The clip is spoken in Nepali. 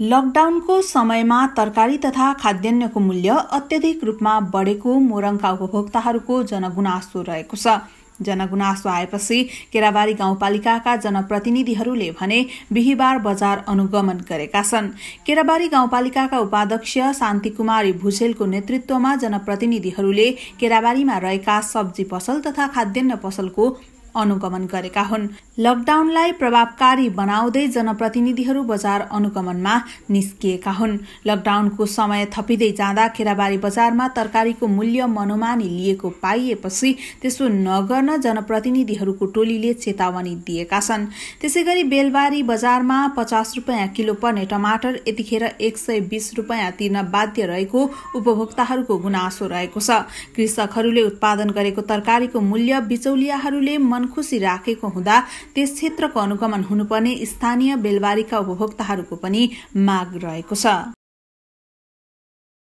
लकडाउनको समयमा तरकारी तथा खाद्यान्नको मूल्य अत्यधिक रूपमा बढेको मोरङका उपभोक्ताहरूको जनगुनासो रहेको छ जनगुनासो आएपछि केराबारी गाउँपालिकाका जनप्रतिनिधिहरूले भने बिहिबार बजार अनुगमन गरेका छन् केराबारी गाउँपालिकाका उपाध्यक्ष शान्ति कुमारी भुसेलको नेतृत्वमा जनप्रतिनिधिहरूले केराबारीमा रहेका सब्जी पसल तथा खाद्यान्न पसलको अनुगमन गरेका हुन् लकडाउनलाई प्रभावकारी बनाउँदै जनप्रतिनिधिहरू बजार अनुगमनमा निस्किएका हुन् लकडाउनको समय थपिँदै जाँदा खेराबारी बजारमा तरकारीको मूल्य मनोमानी लिएको पाइएपछि त्यसो नगर्न जनप्रतिनिधिहरूको टोलीले चेतावनी दिएका छन् त्यसै गरी बेलबारी बजारमा पचास रुपियाँ किलो पर्ने टमाटर यतिखेर एक सय बिस रुपियाँ तिर्न बाध्य रहेको उपभोक्ताहरूको गुनासो रहेको छ कृषकहरूले उत्पादन गरेको तरकारीको मूल्य बिचौलियाहरूले मन खुसी राखेको हुँदा त्यस क्षेत्रको अनुगमन हुनुपर्ने स्थानीय बेलबारीका उपभोक्ताहरूको पनि माग रहेको छ